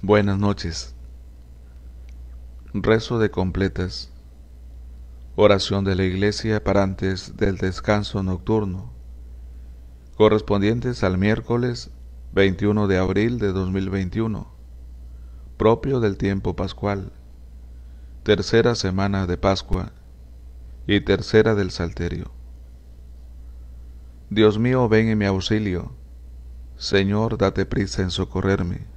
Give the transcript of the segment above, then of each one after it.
Buenas noches. Rezo de completas. Oración de la Iglesia para antes del descanso nocturno, correspondientes al miércoles 21 de abril de 2021, propio del tiempo pascual, tercera semana de Pascua y tercera del Salterio. Dios mío, ven en mi auxilio. Señor, date prisa en socorrerme.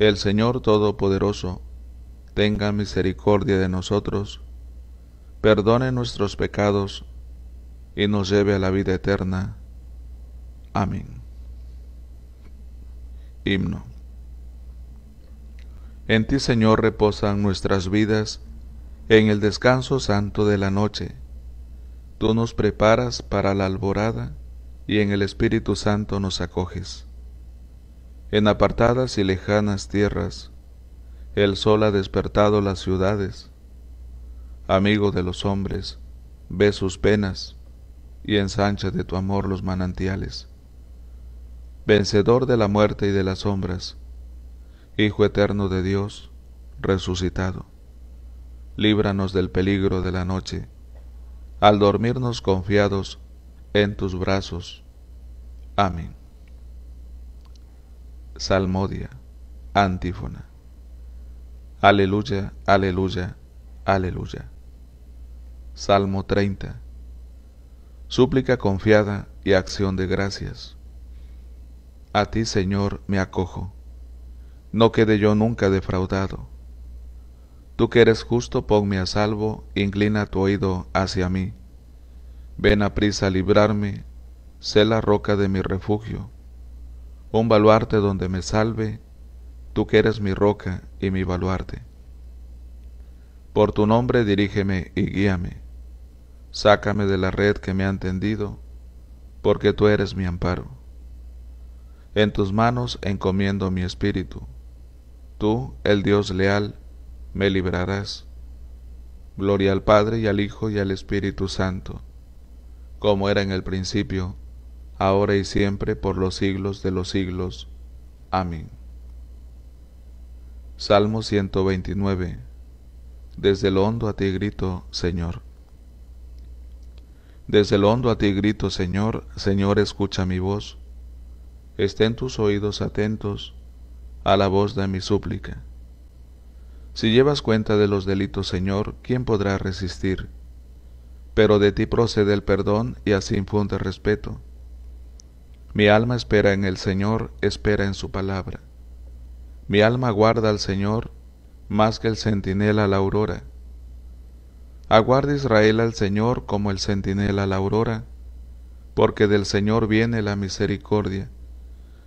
El Señor Todopoderoso, tenga misericordia de nosotros, perdone nuestros pecados y nos lleve a la vida eterna. Amén. Himno. En ti, Señor, reposan nuestras vidas en el descanso santo de la noche. Tú nos preparas para la alborada y en el Espíritu Santo nos acoges. En apartadas y lejanas tierras, el sol ha despertado las ciudades. Amigo de los hombres, ve sus penas y ensancha de tu amor los manantiales. Vencedor de la muerte y de las sombras, Hijo eterno de Dios, resucitado, líbranos del peligro de la noche, al dormirnos confiados en tus brazos. Amén. Salmodia. Antífona. Aleluya, aleluya, aleluya. Salmo 30. Súplica confiada y acción de gracias. A ti, Señor, me acojo. No quede yo nunca defraudado. Tú que eres justo, ponme a salvo, inclina tu oído hacia mí. Ven a prisa a librarme, sé la roca de mi refugio un baluarte donde me salve, tú que eres mi roca y mi baluarte. Por tu nombre dirígeme y guíame, sácame de la red que me han tendido, porque tú eres mi amparo. En tus manos encomiendo mi espíritu, tú, el Dios leal, me librarás. Gloria al Padre y al Hijo y al Espíritu Santo, como era en el principio, ahora y siempre, por los siglos de los siglos. Amén. Salmo 129. Desde lo hondo a ti grito, Señor. Desde lo hondo a ti grito, Señor, Señor, escucha mi voz. Estén tus oídos atentos a la voz de mi súplica. Si llevas cuenta de los delitos, Señor, ¿quién podrá resistir? Pero de ti procede el perdón y así infunde respeto. Mi alma espera en el Señor, espera en su palabra. Mi alma guarda al Señor más que el centinela a la aurora. Aguarda Israel al Señor como el centinela a la aurora, porque del Señor viene la misericordia,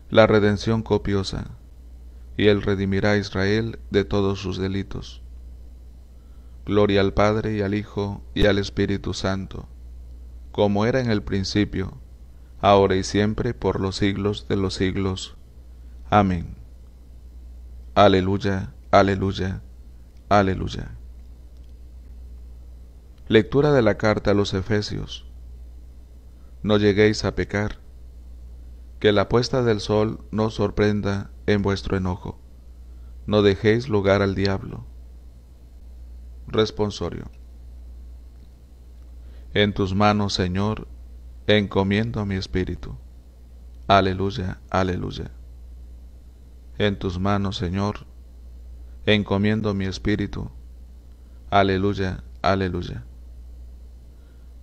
la redención copiosa, y Él redimirá a Israel de todos sus delitos. Gloria al Padre y al Hijo y al Espíritu Santo, como era en el principio, ahora y siempre, por los siglos de los siglos. Amén. Aleluya, aleluya, aleluya. Lectura de la carta a los Efesios. No lleguéis a pecar, que la puesta del sol no sorprenda en vuestro enojo. No dejéis lugar al diablo. Responsorio. En tus manos, Señor, encomiendo mi espíritu. Aleluya, aleluya. En tus manos, Señor, encomiendo mi espíritu. Aleluya, aleluya.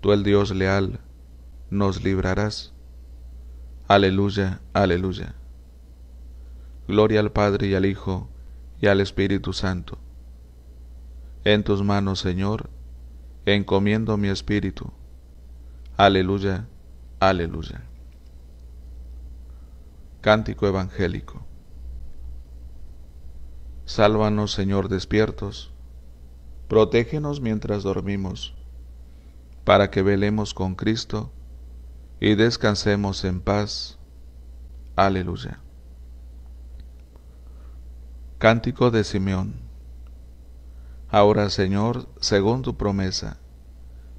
Tú el Dios leal, nos librarás. Aleluya, aleluya. Gloria al Padre y al Hijo y al Espíritu Santo. En tus manos, Señor, encomiendo mi espíritu. Aleluya, aleluya. Cántico Evangélico. Sálvanos, Señor, despiertos. Protégenos mientras dormimos, para que velemos con Cristo y descansemos en paz. Aleluya. Cántico de Simeón. Ahora, Señor, según tu promesa,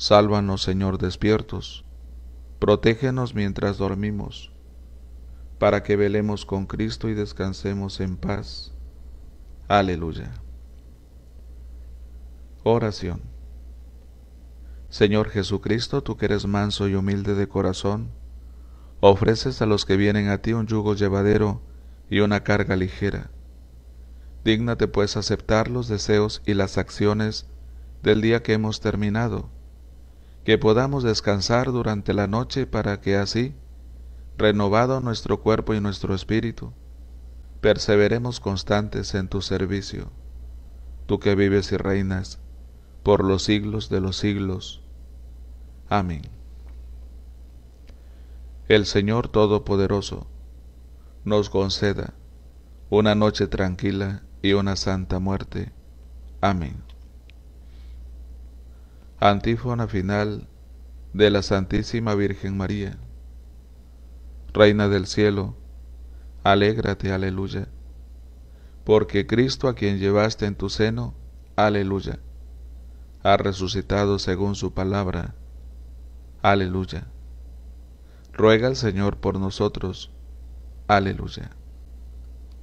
Sálvanos, Señor, despiertos. Protégenos mientras dormimos, para que velemos con Cristo y descansemos en paz. Aleluya. Oración. Señor Jesucristo, tú que eres manso y humilde de corazón, ofreces a los que vienen a ti un yugo llevadero y una carga ligera. Dígnate pues aceptar los deseos y las acciones del día que hemos terminado que podamos descansar durante la noche para que así, renovado nuestro cuerpo y nuestro espíritu, perseveremos constantes en tu servicio, tú que vives y reinas por los siglos de los siglos. Amén. El Señor Todopoderoso nos conceda una noche tranquila y una santa muerte. Amén. Antífona final de la Santísima Virgen María. Reina del cielo, alégrate, aleluya. Porque Cristo a quien llevaste en tu seno, aleluya, ha resucitado según su palabra, aleluya. Ruega el Señor por nosotros, aleluya.